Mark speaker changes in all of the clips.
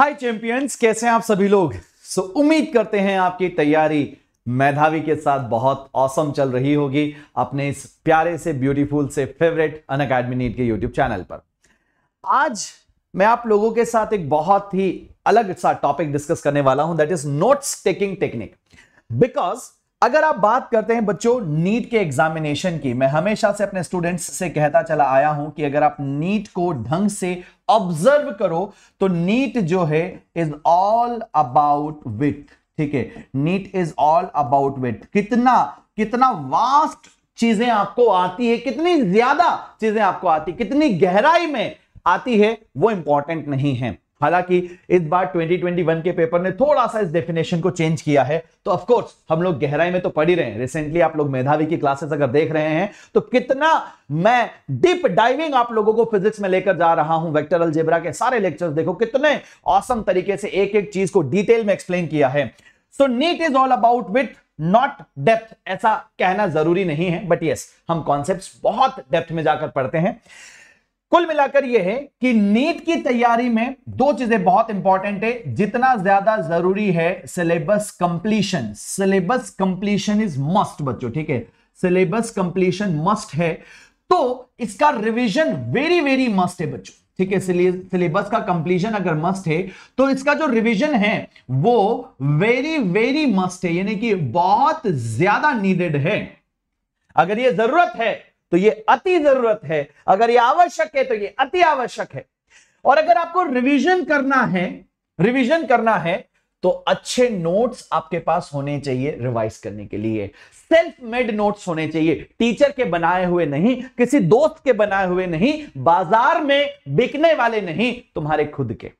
Speaker 1: हाय champions कैसे हैं आप सभी लोग सो so, उम्मीद करते हैं आपकी तैयारी मेधावी के साथ बहुत औसम चल रही होगी अपने इस प्यारे से ब्यूटीफुल से फेवरेट अन अकेडमी नीट के यूट्यूब चैनल पर आज मैं आप लोगों के साथ एक बहुत ही अलग सा टॉपिक डिस्कस करने वाला हूं that is notes taking technique because अगर आप बात करते हैं बच्चों नीट के एग्जामिनेशन की मैं हमेशा से अपने स्टूडेंट्स से कहता चला आया हूं कि अगर आप नीट को ढंग से ऑब्जर्व करो तो नीट जो है इज ऑल अबाउट विथ ठीक है NEET is all about with कितना कितना वास्ट चीजें आपको आती है कितनी ज्यादा चीजें आपको आती कितनी गहराई में आती है वो इंपॉर्टेंट नहीं है हालांकि इस बार 2021 के पेपर ने थोड़ा सा इस डेफिनेशन को चेंज किया है तो ऑफ कोर्स हम लोग गहराई में तो पढ़ ही रहे हैं रिसेंटली आप लोग मेधावी की क्लासेस अगर देख रहे हैं तो कितना मैं डीप डाइविंग आप लोगों को फिजिक्स में लेकर जा रहा हूं वेक्टर अलजेबरा के सारे लेक्चर्स देखो कितने औसम तरीके से एक एक चीज को डिटेल में एक्सप्लेन किया है so NEET is all about with not depth ऐसा कहना जरूरी नहीं है बट यस yes, हम कॉन्सेप्ट बहुत डेप्थ में जाकर पढ़ते हैं कुल मिलाकर यह है कि नीट की तैयारी में दो चीजें बहुत इंपॉर्टेंट है जितना ज्यादा जरूरी है syllabus completion syllabus completion is must बच्चों ठीक है सिलेबस कंप्लीशन मस्ट है तो इसका रिवीजन वेरी वेरी मस्ट है बच्चों ठीक है सिलेबस का कंप्लीशन अगर मस्ट है तो इसका जो रिवीजन है वो वेरी वेरी मस्ट है यानी कि बहुत ज्यादा नीडेड है अगर ये जरूरत है तो ये अति जरूरत है अगर ये आवश्यक है तो ये अति आवश्यक है और अगर आपको रिवीजन करना है रिवीजन करना है तो अच्छे नोट्स आपके पास होने चाहिए रिवाइज करने के लिए सेल्फ मेड नोट्स होने चाहिए टीचर के बनाए हुए नहीं किसी दोस्त के बनाए हुए नहीं बाजार में बिकने वाले नहीं तुम्हारे खुद के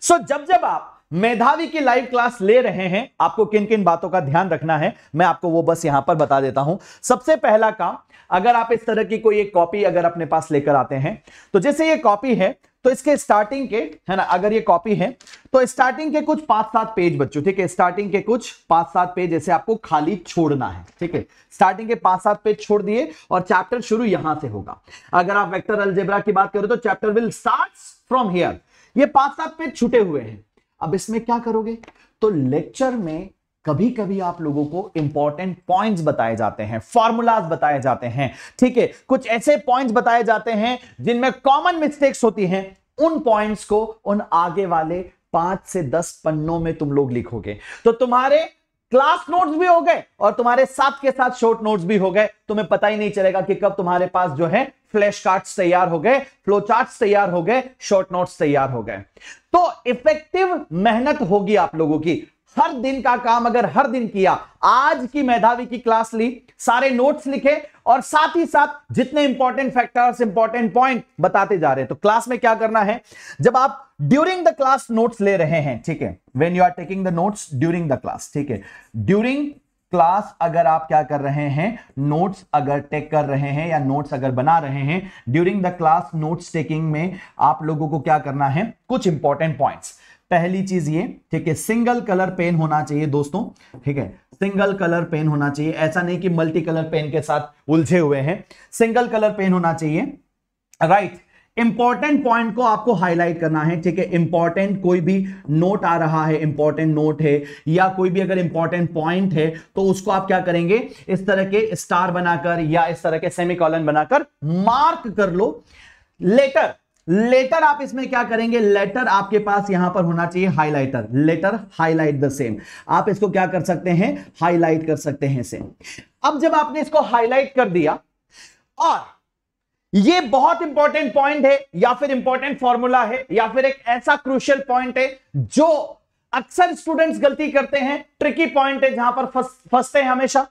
Speaker 1: सो so, जब जब आप मेधावी की लाइव क्लास ले रहे हैं आपको किन किन बातों का ध्यान रखना है मैं आपको वो बस यहां पर बता देता हूं सबसे पहला काम अगर आप इस तरह की कोई एक कॉपी अगर अपने पास लेकर आते हैं तो जैसे ये कॉपी है तो इसके स्टार्टिंग के है ना अगर ये कॉपी है तो स्टार्टिंग के कुछ पांच सात पेज बच्चों ठीक है स्टार्टिंग के कुछ पांच सात पेज ऐसे आपको खाली छोड़ना है ठीक है स्टार्टिंग के पांच सात पेज छोड़ दिए और चैप्टर शुरू यहां से होगा अगर आप वेक्टर अलजेब्रा की बात करो तो chapter will start from here ये पांच सात पेज छुटे हुए हैं अब इसमें क्या करोगे तो लेक्चर में कभी कभी आप लोगों को इंपॉर्टेंट पॉइंट्स बताए जाते हैं फॉर्मूलाज बताए जाते हैं ठीक है कुछ ऐसे पॉइंट्स बताए जाते हैं जिनमें कॉमन मिस्टेक्स होती हैं उन पॉइंट्स को उन आगे वाले पांच से दस पन्नों में तुम लोग लिखोगे तो तुम्हारे क्लास नोट्स भी हो गए और तुम्हारे साथ के साथ शॉर्ट नोट्स भी हो गए तुम्हें पता ही नहीं चलेगा कि कब तुम्हारे पास जो है फ्लैश कार्ड्स तैयार हो गए फ्लो चार्ट्स तैयार हो गए शॉर्ट नोट्स तैयार हो गए तो इफेक्टिव मेहनत होगी आप लोगों की हर दिन का काम अगर हर दिन किया आज की मेधावी की क्लास ली सारे नोट्स लिखे और साथ ही साथ जितने इंपॉर्टेंट फैक्टर्स इंपॉर्टेंट पॉइंट बताते जा रहे हैं तो क्लास में क्या करना है जब आप ड्यूरिंग द क्लास नोट्स ले रहे हैं ठीक है when you are taking the notes during the class ठीक है ड्यूरिंग क्लास अगर आप क्या कर रहे हैं नोट्स अगर टेक कर रहे हैं या नोट्स अगर बना रहे हैं during the class notes taking में आप लोगों को क्या करना है कुछ इंपॉर्टेंट पॉइंट्स पहली चीज ये ठीक है सिंगल कलर पेन होना चाहिए दोस्तों ठीक है सिंगल कलर पेन होना चाहिए ऐसा नहीं कि मल्टी कलर पेन के साथ उलझे हुए हैं सिंगल कलर पेन होना चाहिए राइट right. इंपॉर्टेंट पॉइंट को आपको हाईलाइट करना है ठीक है इंपॉर्टेंट कोई भी नोट आ रहा है इंपॉर्टेंट नोट है या कोई भी अगर इंपॉर्टेंट पॉइंट है तो उसको आप क्या करेंगे इस तरह के स्टार बनाकर या इस तरह के सेमी बनाकर मार्क कर लो लेटर लेटर आप इसमें क्या करेंगे लेटर आपके पास यहां पर होना चाहिए highlighter letter highlight the same आप इसको क्या कर सकते हैं हाईलाइट कर सकते हैं सेम अब जब आपने इसको हाईलाइट कर दिया और ये बहुत इंपॉर्टेंट पॉइंट है या फिर इंपॉर्टेंट फॉर्मूला है या फिर एक ऐसा क्रूशियल पॉइंट है जो अक्सर स्टूडेंट्स गलती करते हैं ट्रिकी पॉइंट है जहां पर फंसते हैं हमेशा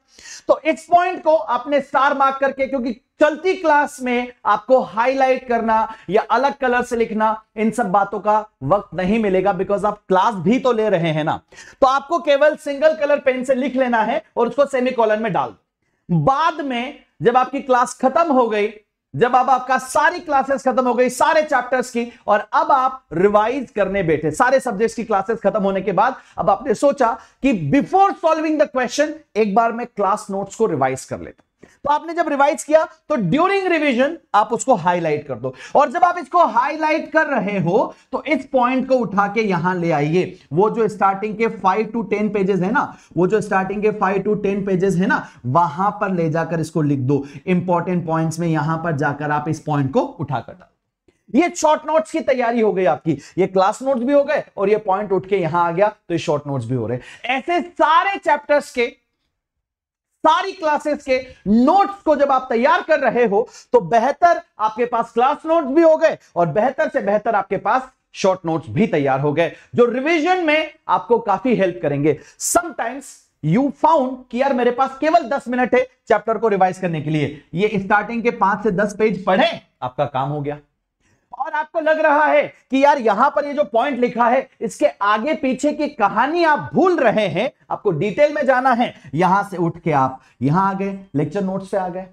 Speaker 1: तो इस पॉइंट को आपने स्टार मार्क करके क्योंकि चलती क्लास में आपको हाईलाइट करना या अलग कलर से लिखना इन सब बातों का वक्त नहीं मिलेगा बिकॉज आप क्लास भी तो ले रहे हैं ना तो आपको केवल सिंगल कलर पेन से लिख लेना है और उसको सेमी कॉलर में डाल बाद में जब आपकी क्लास खत्म हो गई जब अब आपका सारी क्लासेस खत्म हो गई सारे चैप्टर्स की और अब आप रिवाइज करने बैठे सारे सब्जेक्ट्स की क्लासेस खत्म होने के बाद अब आपने सोचा कि बिफोर सॉल्विंग द क्वेश्चन एक बार मैं क्लास नोट्स को रिवाइज कर लेता तो आपने जब रिवाइज किया तो ड्यूरिंग रिवीजन आप उसको हाईलाइट कर दो और जब आप इसको हाईलाइट कर रहे हो तो इस पॉइंट को उठा के यहां ले आइए वो जो स्टार्टिंग के फाइव टू टेन पेजेस है ना वो जो स्टार्टिंग के फाइव टू टेन पेजेस है ना वहां पर ले जाकर इसको लिख दो इंपॉर्टेंट पॉइंट में यहां पर जाकर आप इस पॉइंट को उठाकर डालो ये शॉर्ट नोट्स की तैयारी हो गई आपकी ये क्लास नोट्स भी हो गए और ये पॉइंट उठ के यहां आ गया तो ये शॉर्ट नोट्स भी हो रहे ऐसे सारे चैप्टर्स के सारी क्लासेस के नोट्स को जब आप तैयार कर रहे हो तो बेहतर आपके पास क्लास नोट्स भी हो गए और बेहतर से बेहतर आपके पास शॉर्ट नोट्स भी तैयार हो गए जो रिवीजन में आपको काफी हेल्प करेंगे समटाइम्स यू फाउंड कि यार मेरे पास केवल 10 मिनट है चैप्टर को रिवाइज करने के लिए ये स्टार्टिंग के पांच से दस पेज पढ़े आपका काम हो गया और आपको लग रहा है कि यार यहां पर ये जो पॉइंट लिखा है इसके आगे पीछे की कहानी आप भूल रहे हैं आपको डिटेल में जाना है यहां से उठ के आप यहां आ गए लेक्चर नोट से आ गए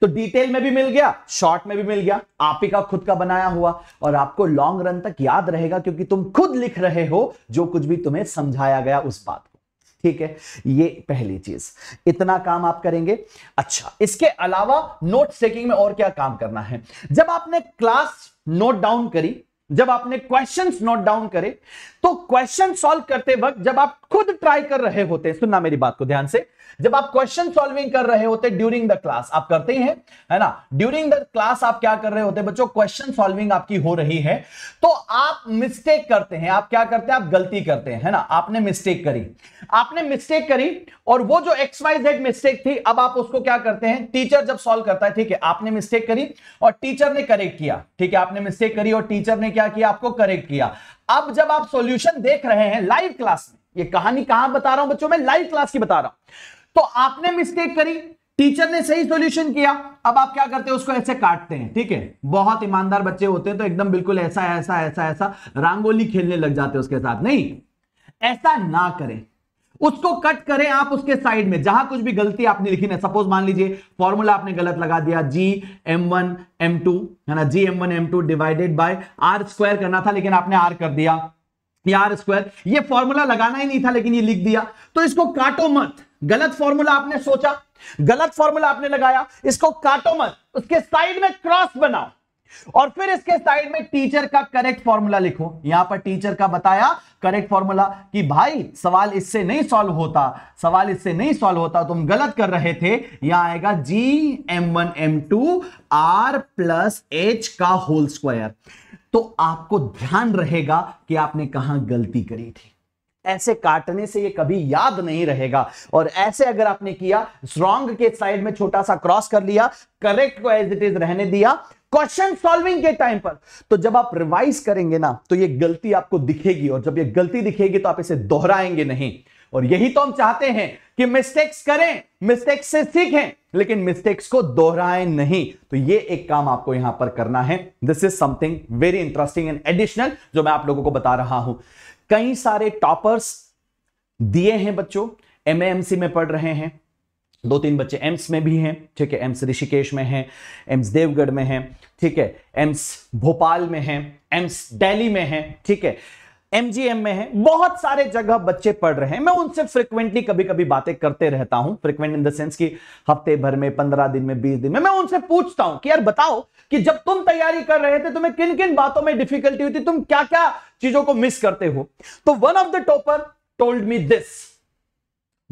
Speaker 1: तो डिटेल में भी मिल गया शॉर्ट में भी मिल गया आप ही का खुद का बनाया हुआ और आपको लॉन्ग रन तक याद रहेगा क्योंकि तुम खुद लिख रहे हो जो कुछ भी तुम्हें समझाया गया उस बात को ठीक है ये पहली चीज इतना काम आप करेंगे अच्छा इसके अलावा नोट टेकिंग में और क्या काम करना है जब आपने क्लास नोट डाउन करी जब आपने क्वेश्चन नोट डाउन करे तो क्वेश्चन सॉल्व करते वक्त जब आप खुद ट्राई कर रहे होते हैं सुनना मेरी बात को ध्यान से जब आप क्वेश्चन सॉल्विंग कर रहे होते ड्यूरिंग द क्लास आप करते ही हैं है ना ड्यूरिंग द क्लास आप क्या कर रहे होते बच्चों क्वेश्चन सॉल्विंग आपकी हो रही है तो आप मिस्टेक करते हैं आप क्या करते हैं आप गलती करते हैं है ना आपने मिस्टेक करी आपने मिस्टेक करी और वो जो एक्स वाई जेड मिस्टेक थी अब आप उसको क्या करते हैं टीचर जब सॉल्व करता है ठीक है आपने मिस्टेक करी और टीचर ने करेक्ट किया ठीक है आपने मिस्टेक करी और टीचर ने क्या किया आपको करेक्ट किया अब जब आप सॉल्यूशन देख रहे हैं लाइव क्लास में ये कहानी कहां बता रहा हूं बच्चों में लाइव क्लास की बता रहा हूं तो आपने मिस्टेक करी टीचर ने सही सॉल्यूशन किया अब आप क्या करते हैं उसको ऐसे काटते हैं ठीक है बहुत ईमानदार बच्चे होते हैं तो एकदम बिल्कुल ऐसा ऐसा ऐसा ऐसा रंगोली खेलने लग जाते हैं उसके साथ नहीं ऐसा ना करें उसको कट करें आप उसके साइड में जहां कुछ भी गलती आपने लिखी ना सपोज मान लीजिए फॉर्मूला आपने गलत लगा दिया G M one M two है ना G M one M two divided by R square करना था लेकिन आपने आर कर दिया आर स्क्वायर ये फॉर्मूला लगाना ही नहीं था लेकिन ये लिख दिया तो इसको काटो मत गलत फॉर्मूला आपने सोचा गलत फॉर्मूला आपने लगाया इसको काटो मत उसके साइड में क्रॉस बनाओ और फिर इसके साइड में टीचर का करेक्ट फॉर्मूला लिखो यहां पर टीचर का बताया करेक्ट फॉर्मूला कि भाई सवाल इससे नहीं सॉल्व होता सवाल इससे नहीं सॉल्व होता तुम गलत कर रहे थे यहां आएगा G M one M two R plus H का होल स्क्वायर तो आपको ध्यान रहेगा कि आपने कहा गलती करी थी ऐसे काटने से ये कभी याद नहीं रहेगा और ऐसे अगर आपने किया रॉन्ग के साइड में छोटा सा क्रॉस कर लिया करेक्ट को एज इट इज रहने दिया क्वेश्चन सॉल्विंग के टाइम पर तो जब आप रिवाइज करेंगे ना तो ये गलती आपको दिखेगी और जब ये गलती दिखेगी तो आप इसे दोहराएंगे नहीं और यही तो हम चाहते हैं कि मिस्टेक्स करें मिस्टेक्स से सीखें लेकिन मिस्टेक्स को दोहराएं नहीं तो ये एक काम आपको यहां पर करना है this is something very interesting and additional जो मैं आप लोगों को बता रहा हूं कई सारे टॉपर्स दिए हैं बच्चों एमएमसी में पढ़ रहे हैं दो तीन बच्चे एम्स में भी हैं ठीक है एम्स ऋषिकेश में हैं एम्स देवगढ़ में हैं ठीक है एम्स भोपाल में हैं एम्स दिल्ली में हैं ठीक है एमजीएम में हैं बहुत सारे जगह बच्चे पढ़ रहे हैं मैं उनसे फ्रिक्वेंटली कभी कभी बातें करते रहता हूं फ्रिक्वेंट इन द सेंस कि हफ्ते भर में पंद्रह दिन में बीस दिन में मैं उनसे पूछता हूं कि यार बताओ कि जब तुम तैयारी कर रहे थे तुम्हें किन किन बातों में डिफिकल्टी हुई थी तुम क्या क्या चीजों को मिस करते हो तो one of the topper told me this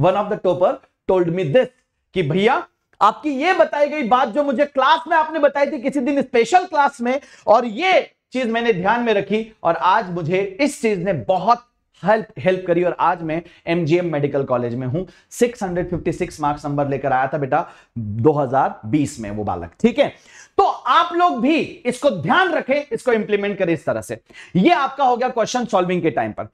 Speaker 1: one of the topper told me this कि भैया आपकी ये बताई गई बात जो मुझे क्लास में आपने बताई थी किसी दिन स्पेशल क्लास में और ये चीज मैंने ध्यान में रखी और आज मुझे इस चीज ने बहुत हेल्प हेल्प करी और आज मैं एमजीएम मेडिकल कॉलेज में हूं 656 मार्क्स नंबर लेकर आया था बेटा 2020 में वो बालक ठीक है तो आप लोग भी इसको ध्यान रखें इसको इंप्लीमेंट करें इस तरह से ये आपका हो गया क्वेश्चन सॉल्विंग के टाइम पर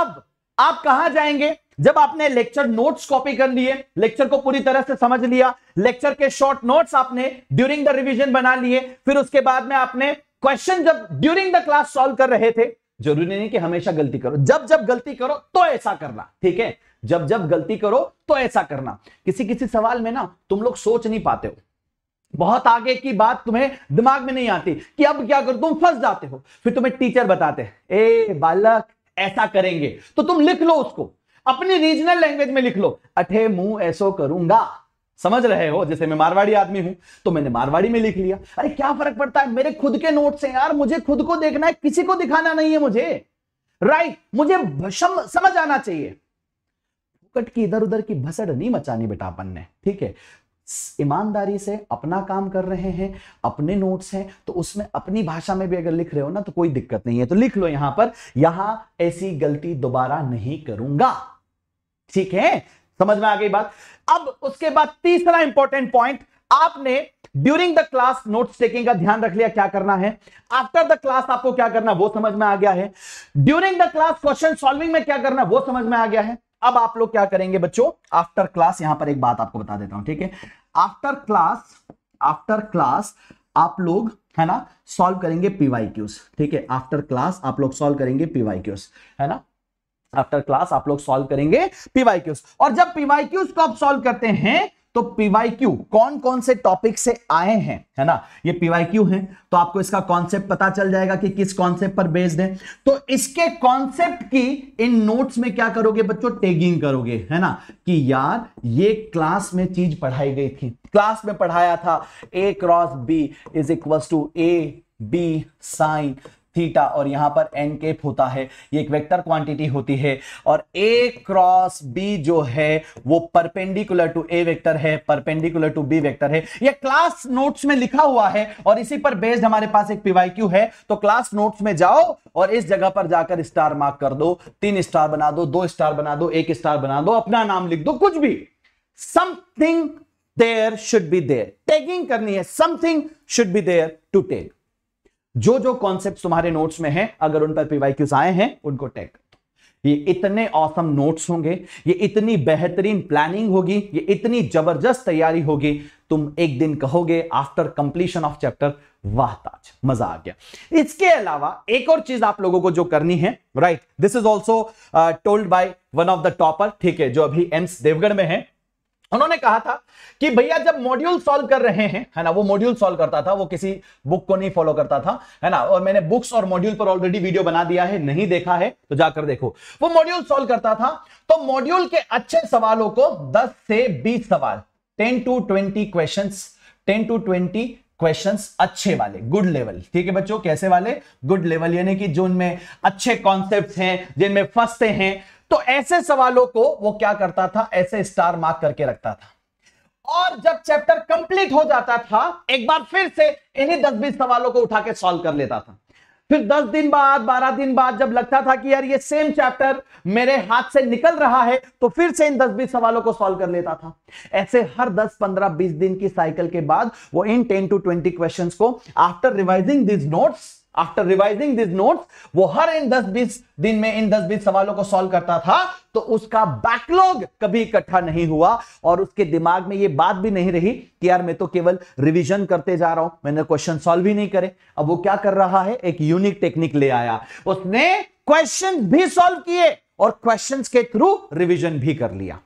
Speaker 1: अब आप कहा जाएंगे जब आपने लेक्चर नोट्स कॉपी कर लिए लेक्चर को पूरी तरह से समझ लिया लेक्चर के शॉर्ट नोट्स आपने ड्यूरिंग द रिवीजन बना लिए फिर उसके बाद में आपने क्वेश्चन जब ड्यूरिंग द क्लास सॉल्व कर रहे थे जरूरी नहीं कि हमेशा गलती करो जब जब गलती करो तो ऐसा करना ठीक है जब जब गलती करो तो ऐसा करना किसी किसी सवाल में ना तुम लोग सोच नहीं पाते हो बहुत आगे की बात तुम्हें दिमाग में नहीं आती कि अब क्या करो तुम फंस जाते हो फिर तुम्हें टीचर बताते ए बालक ऐसा करेंगे तो तुम लिख लो उसको अपनी रीजनल लैंग्वेज में लिख लो अठे मुंह ऐसो करूंगा समझ रहे हो जैसे मैं मारवाड़ी आदमी हूं तो मैंने मारवाड़ी में लिख लिया अरे क्या फर्क पड़ता है मेरे खुद के नोट से यार मुझे खुद को देखना है किसी को दिखाना नहीं है मुझे राइट मुझे भसम समझ आना चाहिए फुकट की इधर उधर की भसड़ नहीं मचानी बेटा अपन ने ठीक है ईमानदारी से अपना काम कर रहे हैं अपने नोट्स हैं तो उसमें अपनी भाषा में भी अगर लिख रहे हो ना तो कोई दिक्कत नहीं है तो लिख लो यहां पर यहां ऐसी गलती दोबारा नहीं करूंगा ठीक है समझ में आ गई बात अब उसके बाद तीसरा इंपॉर्टेंट पॉइंट आपने during the class notes taking का ध्यान रख लिया क्या करना है आफ्टर द क्लास आपको क्या करना वो समझ में आ गया है during the class question solving में क्या करना वो समझ में आ गया है अब आप लोग क्या करेंगे बच्चों आफ्टर क्लास यहां पर एक बात आपको बता देता हूं ठीक है आफ्टर क्लास आफ्टर क्लास आप लोग है ना सॉल्व करेंगे पीवाई क्यूज ठीक है आफ्टर क्लास आप लोग सॉल्व करेंगे पीवाई क्यूज है ना आफ्टर क्लास आप लोग सॉल्व करेंगे पीवाई क्यूज और जब पीवाई क्यूज को आप सॉल्व करते हैं तो पीवाईक्यू कौन कौन से टॉपिक से आए हैं है ना ये पीवाईक्यू है तो आपको इसका कॉन्सेप्ट पता चल जाएगा कि किस कॉन्सेप्ट पर बेस्ड है तो इसके कॉन्सेप्ट की इन नोट्स में क्या करोगे बच्चों टेगिंग करोगे है ना कि यार ये क्लास में चीज पढ़ाई गई थी क्लास में पढ़ाया था A cross B is equal to A B sine theta और यहां पर एन केप होता है ये एक वेक्टर क्वांटिटी होती है और ए क्रॉस बी जो है वो परपेंडिकुलर टू ए वेक्टर है परपेंडिकुलर टू बी वेक्टर है ये क्लास नोट्स में लिखा हुआ है और इसी पर बेस्ड हमारे पास एक पीवाई है तो क्लास नोट्स में जाओ और इस जगह पर जाकर स्टार मार्क कर दो तीन स्टार बना दो दो स्टार बना दो एक स्टार बना दो अपना नाम लिख दो कुछ भी something there should be there taking करनी है something should be there to take जो जो कॉन्सेप्ट तुम्हारे नोट्स में हैं अगर उन पर पीवाईक्यूज आए हैं उनको टैग ये इतने औसम नोट्स होंगे ये इतनी बेहतरीन प्लानिंग होगी ये इतनी जबरदस्त तैयारी होगी तुम एक दिन कहोगे आफ्टर कंप्लीशन ऑफ चैप्टर वाह ताज मजा आ गया इसके अलावा एक और चीज आप लोगों को जो करनी है right this is also told by one of the topper ठीक है जो अभी एम्स देवगढ़ में है उन्होंने कहा था कि भैया जब मॉड्यूल सॉल्व कर रहे हैं है ना वो मॉड्यूल सॉल्व करता था वो किसी बुक को नहीं फॉलो करता था है ना और मैंने बुक्स और मॉड्यूल पर ऑलरेडी वीडियो बना दिया है नहीं देखा है तो जाकर देखो वो मॉड्यूल सॉल्व करता था तो मॉड्यूल के अच्छे सवालों को 10 से 20 सवाल 10 टू 20 क्वेश्चन 10 टू 20 क्वेश्चंस अच्छे वाले गुड लेवल ठीक है बच्चों कैसे वाले गुड लेवल यानी कि जो उनमें अच्छे कॉन्सेप्ट हैं जिनमें फंसते हैं तो ऐसे सवालों को वो क्या करता था ऐसे स्टार मार्क करके रखता था और जब चैप्टर कंप्लीट हो जाता था एक बार फिर से इन्हीं दस बीस सवालों को उठा के सॉल्व कर लेता था फिर दस दिन बाद बारह दिन बाद जब लगता था कि यार ये सेम चैप्टर मेरे हाथ से निकल रहा है तो फिर से इन दस बीस सवालों को सॉल्व कर लेता था ऐसे हर दस पंद्रह बीस दिन की साइकिल के बाद वो इन टेन टू ट्वेंटी क्वेश्चन को after revising these notes after revising this notes वो हर इन दस बीस दिन में इन दस बीस सवालों को सॉल्व करता था तो उसका बैकलॉग कभी इकट्ठा नहीं हुआ और उसके दिमाग में ये बात भी नहीं रही कि यार मैं तो केवल रिवीजन करते जा रहा हूं मैंने क्वेश्चन सॉल्व ही नहीं करे अब वो क्या कर रहा है एक यूनिक टेक्निक ले आया उसने क्वेश्चन भी सॉल्व किए और क्वेश्चंस के थ्रू रिवीजन भी कर लिया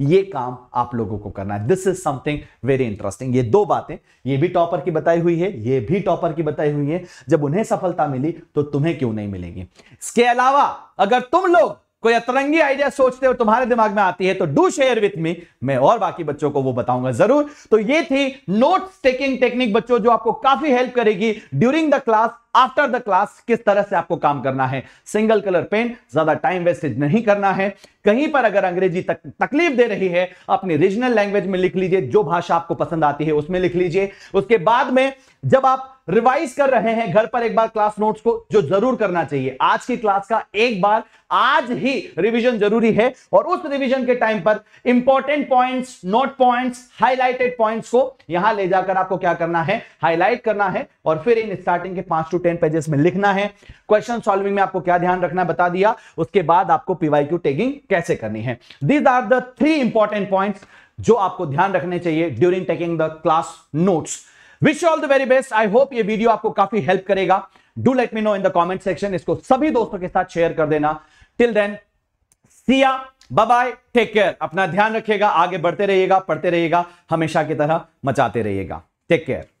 Speaker 1: ये काम आप लोगों को करना है this is something very interesting ये दो बातें ये भी टॉपर की बताई हुई है ये भी टॉपर की बताई हुई है जब उन्हें सफलता मिली तो तुम्हें क्यों नहीं मिलेगी इसके अलावा अगर तुम लोग कोई अतरंगी आइडिया सोचते हो तुम्हारे दिमाग में आती है तो डू शेयर विथ मी मैं और बाकी बच्चों को वो बताऊंगा जरूर तो ये थी नोट टेकिंग टेक्निक बच्चों जो आपको काफी हेल्प करेगी during the class after the class किस तरह से आपको काम करना है सिंगल कलर पेन ज्यादा टाइम वेस्टेज नहीं करना है कहीं पर अगर अंग्रेजी तक, तकलीफ दे रही है अपनी रीजनल लैंग्वेज में लिख लीजिए जो भाषा आपको पसंद आती है उसमें लिख लीजिए उसके बाद में जब आप रिवाइज कर रहे हैं घर पर एक बार क्लास नोट्स को जो जरूर करना चाहिए आज की क्लास का एक बार आज ही रिवीजन जरूरी है और उस रिवीजन के टाइम पर important points note points highlighted points को यहां ले जाकर आपको क्या करना है हाईलाइट करना है और फिर इन स्टार्टिंग के पांच टू टेन पेजेस में लिखना है क्वेश्चन सॉल्विंग में आपको क्या ध्यान रखना बता दिया उसके बाद आपको क्यू टेगिंग कैसे करनी है these are the three important point जो आपको ध्यान रखने चाहिए during taking the class notes wish all the very best I hope ये वीडियो आपको काफी हेल्प करेगा do let me know in the comment section इसको सभी दोस्तों के साथ शेयर कर देना till then see ya bye bye take care अपना ध्यान रखिएगा आगे बढ़ते रहिएगा पढ़ते रहिएगा हमेशा की तरह मचाते रहिएगा टेक केयर